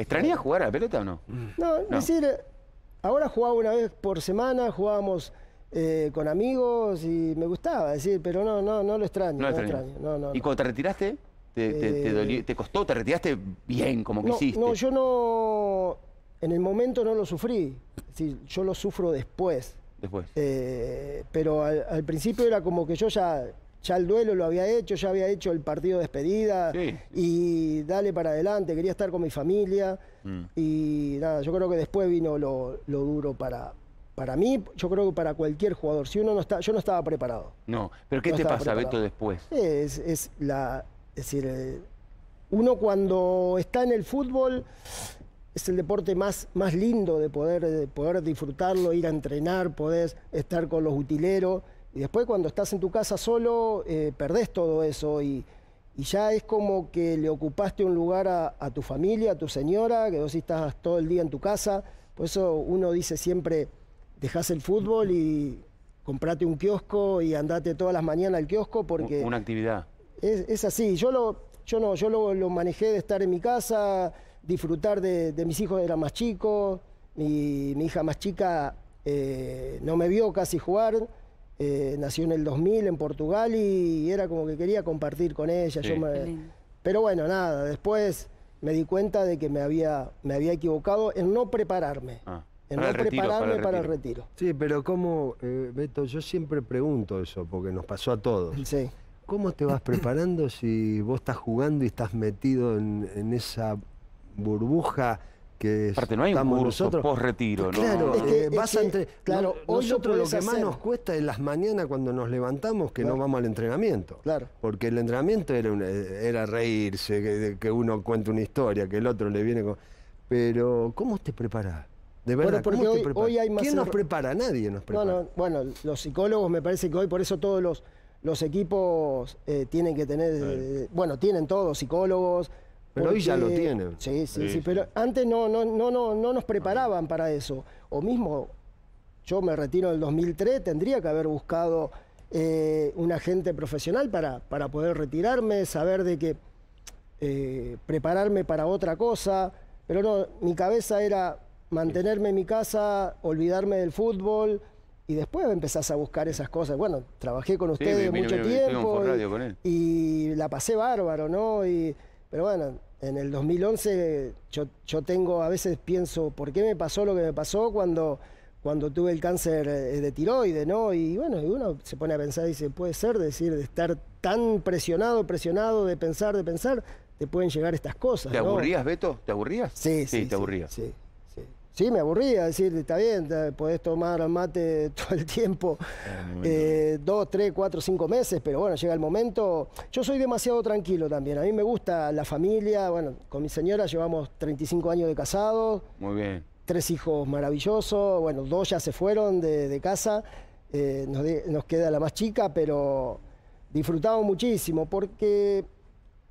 ¿Extrañas jugar a la pelota o mm. no? No, es decir, ahora jugaba una vez por semana, jugábamos eh, con amigos y me gustaba, decir, pero no, no, no lo extraño. No, extraño. ¿Y cuando te retiraste? Eh, te, costó? ¿Te retiraste bien, como quisiste? No, yo no. En el momento no lo sufrí. yo lo sufro después. Después. Eh, pero al principio era como que yo ya ya el duelo lo había hecho, ya había hecho el partido de despedida y dale para adelante, quería estar con mi familia mm. y nada, yo creo que después vino lo, duro para, para mí, yo creo que para cualquier jugador, si uno no está, yo no estaba preparado. No, pero ¿qué te pasa, Beto, después? Es, es la, decir, eh, uno cuando está en el fútbol es el deporte más, más lindo de poder, de poder disfrutarlo, ir a entrenar, poder estar con los utileros. Y después cuando estás en tu casa solo, eh, perdés todo eso y, ya es como que le ocupaste un lugar a, tu familia, a tu señora, que vos estás todo el día en tu casa. Por eso uno dice siempre, dejás el fútbol y comprate un kiosco y andate todas las mañanas al kiosco porque... Una actividad. Es, así, yo lo, yo no, yo lo, manejé de estar en mi casa, disfrutar de, mis hijos, era más chicos, mi, hija más chica eh, no me vio casi jugar eh, nació en el 2000 en Portugal y era como que quería compartir con ella. Pero bueno, nada, después me di cuenta de que me había, me había equivocado en no prepararme. Ah, en no prepararme para el, retiro. Sí, pero como, eh, Beto? Yo siempre pregunto eso, porque nos pasó a todos. ¿Cómo te vas preparando si vos estás jugando y estás metido en esa burbuja que Aparte, no hay un curso post retiro, ¿no? Claro, eh, vas entre, claro hoy nosotros lo, que más nos cuesta es las mañanas cuando nos levantamos que no vamos al entrenamiento. Claro. Porque el entrenamiento era, eh, era reírse, que, uno cuente una historia, que el otro le viene con. Pero, ¿cómo te preparas De verdad, ¿cómo hoy, hay más ¿Quién nos prepara? Nadie nos prepara. Bueno, los psicólogos me parece que hoy, por eso todos los, los equipos eh, tienen que tener. bueno, tienen todos, psicólogos pero hoy ya lo tienen. Sí, sí, sí, pero antes no, no, no, no, nos preparaban para eso. O mismo, yo me retiro en el 2003, tendría que haber buscado eh, un agente profesional para, para poder retirarme, saber de qué, eh, prepararme para otra cosa. Pero no, mi cabeza era mantenerme en mi casa, olvidarme del fútbol, y después empezás a buscar esas cosas. Bueno, trabajé con ustedes mucho tiempo y, y, la pasé bárbaro, ¿no? Y pero bueno, en el 2011 yo, yo, tengo, a veces pienso, ¿por qué me pasó lo que me pasó cuando, cuando tuve el cáncer de tiroides, no? Y bueno, y uno se pone a pensar y dice, puede ser, decir, de estar tan presionado, presionado, de pensar, de pensar, te pueden llegar estas cosas. ¿Te aburrías, Beto? ¿Te aburrías? Sí, sí. te aburrías. Sí. Sí, me aburría, decir, está bien, podés tomar mate todo el tiempo, eh, dos, tres, cuatro, cinco meses, pero bueno, llega el momento. Yo soy demasiado tranquilo también, a mí me gusta la familia, bueno, con mi señora llevamos 35 años de casados. Muy bien. Tres hijos maravillosos, bueno, dos ya se fueron de, casa, eh, nos queda la más chica, pero disfrutamos muchísimo porque,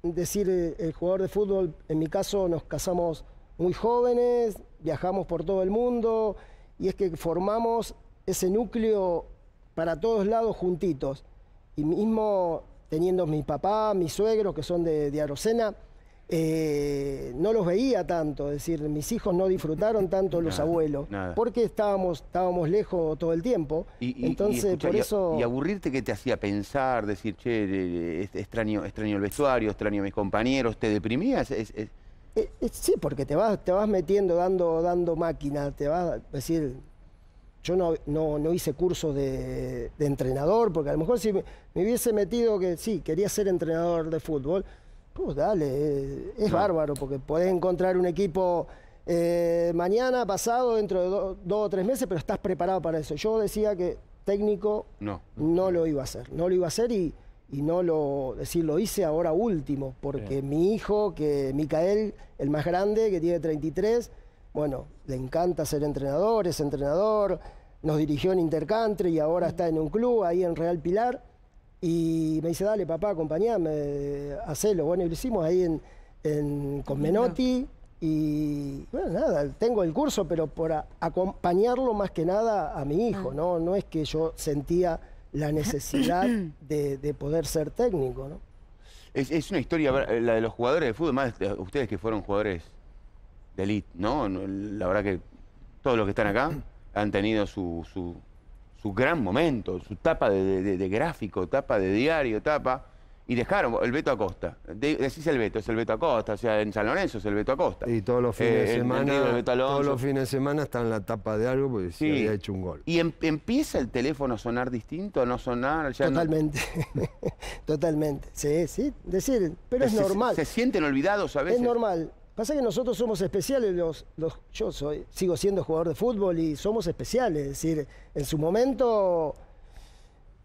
decir, eh, el jugador de fútbol, en mi caso nos casamos muy jóvenes, viajamos por todo el mundo y es que formamos ese núcleo para todos lados juntitos. Y mismo teniendo mi papá, mis suegros que son de, de Arocena, eh, no los veía tanto, es decir, mis hijos no disfrutaron tanto los abuelos, porque estábamos, estábamos lejos todo el tiempo. Y, Entonces, eso... Y aburrirte que te hacía pensar, decir, che, extraño, extraño el vestuario, extraño a mis compañeros, ¿te deprimías? Eh, eh, sí, porque te vas, te vas metiendo, dando, dando máquina, te vas, a decir, yo no, no, hice cursos de, entrenador, porque a lo mejor si me, hubiese metido que sí, quería ser entrenador de fútbol, pues dale, eh, es, bárbaro, porque podés encontrar un equipo mañana, pasado, dentro de dos o tres meses, pero estás preparado para eso. Yo decía que técnico no. no lo iba a hacer, no lo iba a hacer y y no lo, decir, lo hice ahora último, porque mi hijo, que Micael, el más grande, que tiene 33, bueno, le encanta ser entrenador, es entrenador, nos dirigió en Intercountry y ahora está en un club ahí en Real Pilar, y me dice, dale papá, acompañame, hacelo. Bueno, y lo hicimos ahí en, con Menotti, y bueno, nada, tengo el curso, pero por acompañarlo más que nada a mi hijo, ah. ¿no? No es que yo sentía la necesidad de, poder ser técnico, ¿no? Es, una historia, eh, la de los jugadores de fútbol, más ustedes que fueron jugadores de elite, ¿no? La verdad que todos los que están acá han tenido su, su, su gran momento, su tapa de, de, gráfico, tapa de diario, tapa y dejaron el Beto Acosta. Costa decís el Beto, es el Beto Acosta, o sea, en San Lorenzo es el Beto Acosta. Y todos los fines de eh, semana. El, todos los fines de semana está en la tapa de algo porque sí. se hecho un gol. ¿Y em, empieza el teléfono a sonar distinto, no sonar? Ya Totalmente. Totalmente. Sí, sí. Decir, pero es, normal. Se, sienten olvidados a veces. Es normal. Pasa que nosotros somos especiales, los, los, yo soy, sigo siendo jugador de fútbol y somos especiales. Es decir, en su momento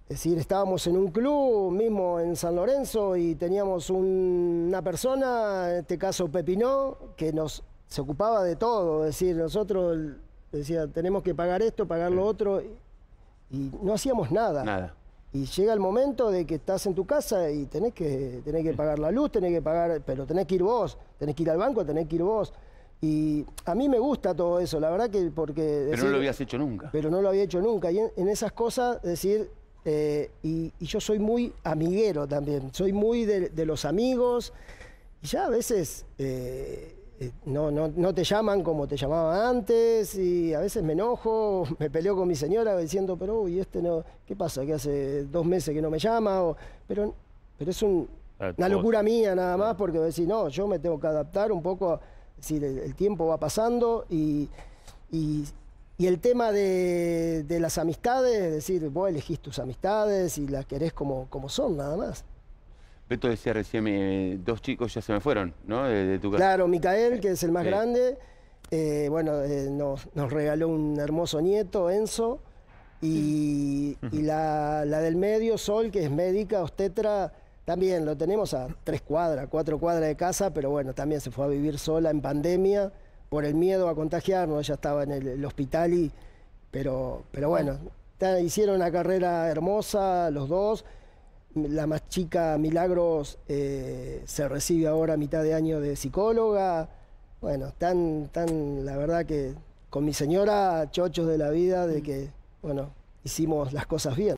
es decir, estábamos en un club mismo en San Lorenzo y teníamos una persona, en este caso Pepinó, que nos se ocupaba de todo. Es decir, nosotros decía, tenemos que pagar esto, pagar lo otro, y, no hacíamos nada. Nada. Y llega el momento de que estás en tu casa y tenés que, que pagar la luz, tenés que pagar, pero tenés que ir vos, tenés que ir al banco, tenés que ir vos. Y a mí me gusta todo eso, la verdad que porque... pero no lo habías hecho nunca. Pero no lo había hecho nunca. Y en esas cosas, decir, eh, y, yo soy muy amiguero también, soy muy de, los amigos. Y ya a veces eh, eh, no, no, te llaman como te llamaba antes y a veces me enojo, me peleo con mi señora diciendo, pero uy, este no, ¿qué pasa? Que hace dos meses que no me llama. pero, pero es ah, una locura mía nada más porque decir, no, yo me tengo que adaptar un poco, el, tiempo va pasando y y el tema de, de, las amistades, es decir, vos elegís tus amistades y las querés como, son, nada más. Beto decía recién, eh, dos chicos ya se me fueron, ¿no? De, tu casa. Claro, Micael, eh, que es el más grande, eh, bueno, nos, nos, regaló un hermoso nieto, Enzo, y, y la, la, del medio, Sol, que es médica, obstetra, también lo tenemos a tres cuadras, cuatro cuadras de casa, pero bueno, también se fue a vivir sola en pandemia por el miedo a contagiarnos, ella estaba en el, hospital y, pero, pero bueno, hicieron una carrera hermosa los dos. La más chica Milagros eh, se recibe ahora a mitad de año de psicóloga. Bueno, tan, tan, la verdad que con mi señora, chochos de la vida, de mm. que, bueno, hicimos las cosas bien.